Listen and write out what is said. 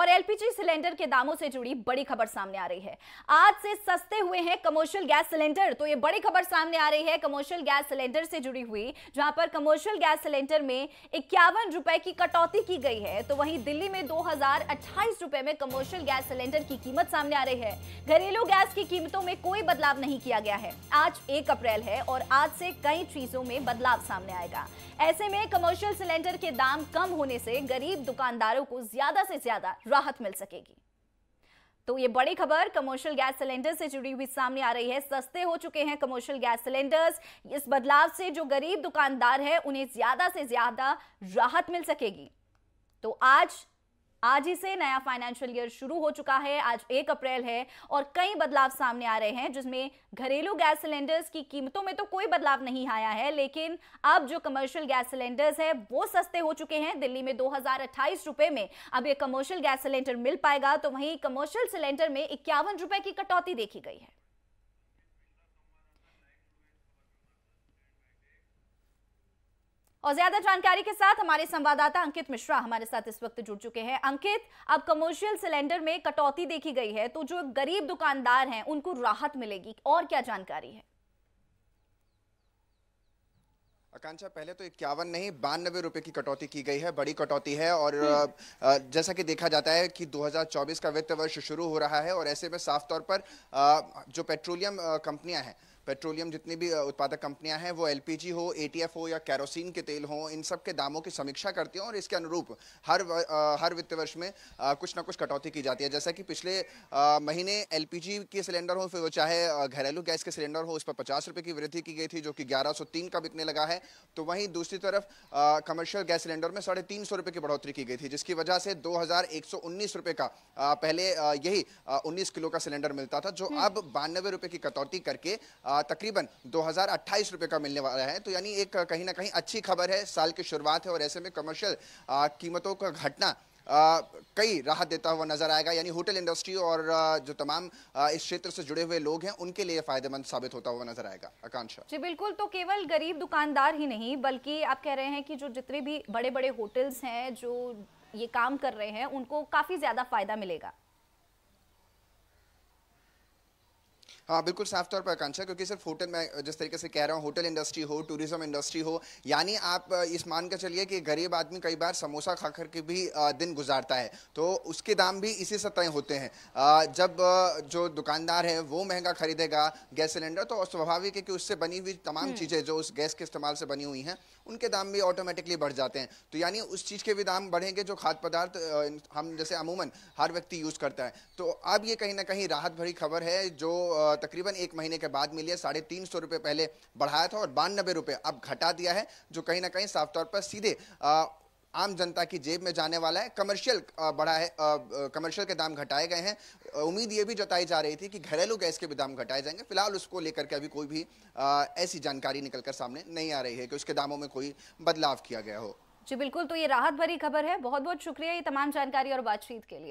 और LPG cylinder के दामों से जुड़ी बड़ी खबर सामने आ रही है आज से सस्ते हुए हैं कमर्शियल गैस सिलेंडर तो ये बड़ी खबर सामने आ रही है कमर्शियल गैस सिलेंडर से जुड़ी हुई जहां पर कमर्शियल गैस सिलेंडर में इक्यावन रुपए की कटौती की गई है तो वहीं दिल्ली में दो रुपए में कमर्शियल गैस सिलेंडर की कीमत सामने आ रही है घरेलू गैस की कीमतों में कोई बदलाव नहीं किया गया है आज एक अप्रैल है और आज से कई चीजों में बदलाव सामने आएगा ऐसे में कमर्शियल सिलेंडर के दाम कम होने से गरीब दुकानदारों को ज्यादा से ज्यादा राहत मिल सकेगी तो ये बड़ी खबर कमर्शियल गैस सिलेंडर से जुड़ी हुई सामने आ रही है सस्ते हो चुके हैं कमर्शियल गैस सिलेंडर्स इस बदलाव से जो गरीब दुकानदार है उन्हें ज्यादा से ज्यादा राहत मिल सकेगी तो आज आज ही से नया फाइनेंशियल ईयर शुरू हो चुका है आज एक अप्रैल है और कई बदलाव सामने आ रहे हैं जिसमें घरेलू गैस सिलेंडर्स की कीमतों में तो कोई बदलाव नहीं आया है लेकिन अब जो कमर्शियल गैस सिलेंडर्स है वो सस्ते हो चुके हैं दिल्ली में दो हजार रुपए में अब ये कमर्शियल गैस सिलेंडर मिल पाएगा तो वहीं कमर्शियल सिलेंडर में इक्यावन रुपए की कटौती देखी गई है और ज्यादा जानकारी के साथ हमारे संवाददाता अंकित मिश्रा हमारे साथ इस वक्त जुड़ चुके हैं अंकित अब कमर्शियल सिलेंडर में कटौती देखी गई है तो जो गरीब दुकानदार हैं उनको राहत मिलेगी और क्या जानकारी है आकांक्षा पहले तो इक्यावन नहीं बानबे रुपए की कटौती की गई है बड़ी कटौती है और हम्म। जैसा कि देखा जाता है कि 2024 का वित्त वर्ष शुरू हो रहा है और ऐसे में साफ तौर पर जो पेट्रोलियम कंपनियां हैं पेट्रोलियम जितनी भी उत्पादक कंपनियां हैं वो एलपीजी हो एटीएफ हो या कैरोसिन के तेल हो इन सब के दामों की समीक्षा करती हैं और इसके अनुरूप हर हर वित्त वर्ष में कुछ ना कुछ कटौती की जाती है जैसा कि पिछले महीने एलपीजी के सिलेंडर हो फिर वो चाहे घरेलू गैस के सिलेंडर हो उस पर पचास रुपये की वृद्धि की गई थी जो कि ग्यारह का बिकने लगा है तो वहीं दूसरी तरफ कमर्शियल गैस सिलेंडर में साढ़े तीन रुपये की बढ़ोतरी की गई थी जिसकी वजह से दो रुपये का पहले यही उन्नीस किलो का सिलेंडर मिलता था जो हम्म। अब बानवे रुपये की कटौती करके तकरीबन दो हज़ार का मिलने वाला है तो यानी एक कहीं ना कहीं अच्छी खबर है साल की शुरुआत है और ऐसे में कमर्शियल कीमतों का घटना कई राहत देता हुआ नजर आएगा यानी होटल इंडस्ट्री और जो तमाम इस क्षेत्र से जुड़े हुए लोग हैं उनके लिए फायदेमंद साबित होता हुआ नजर आएगा आकांक्षा जी बिल्कुल तो केवल गरीब दुकानदार ही नहीं बल्कि आप कह रहे हैं कि जो जितने भी बड़े बड़े होटल्स हैं जो ये काम कर रहे हैं उनको काफी ज्यादा फायदा मिलेगा हाँ बिल्कुल साफ तौर पर आकांक्षा क्योंकि सिर्फ होटल में जिस तरीके से कह रहा हूँ होटल इंडस्ट्री हो टूरिज्म इंडस्ट्री हो यानी आप इस मान कर चलिए कि गरीब आदमी कई बार समोसा खा करके भी दिन गुजारता है तो उसके दाम भी इसी से तय होते हैं जब जो दुकानदार है वो महंगा खरीदेगा गैस सिलेंडर तो स्वाभाविक है कि उससे बनी हुई तमाम हम्म। चीज़ें जो उस गैस के इस्तेमाल से बनी हुई हैं उनके दाम भी ऑटोमेटिकली बढ़ जाते हैं तो यानी उस चीज़ के भी दाम बढ़ेंगे जो खाद्य पदार्थ हम जैसे अमूमन हर व्यक्ति यूज़ करता है तो अब ये कहीं ना कहीं राहत भरी खबर है जो तकरीबन एक महीने के बाद मिली है साढ़े तीन सौ रुपये पहले बढ़ाया था और बानबे रुपये अब घटा दिया है जो कहीं ना कहीं साफ तौर पर सीधे आ, आम जनता की जेब में जाने वाला है कमर्शियल बढ़ा है कमर्शियल के दाम घटाए गए हैं उम्मीद ये भी जताई जा रही थी कि घरेलू गैस के भी दाम घटाए जाएंगे फिलहाल उसको लेकर के अभी कोई भी आ, ऐसी जानकारी निकल कर सामने नहीं आ रही है कि उसके दामों में कोई बदलाव किया गया हो जी बिल्कुल तो ये राहत भरी खबर है बहुत बहुत शुक्रिया ये तमाम जानकारी और बातचीत के लिए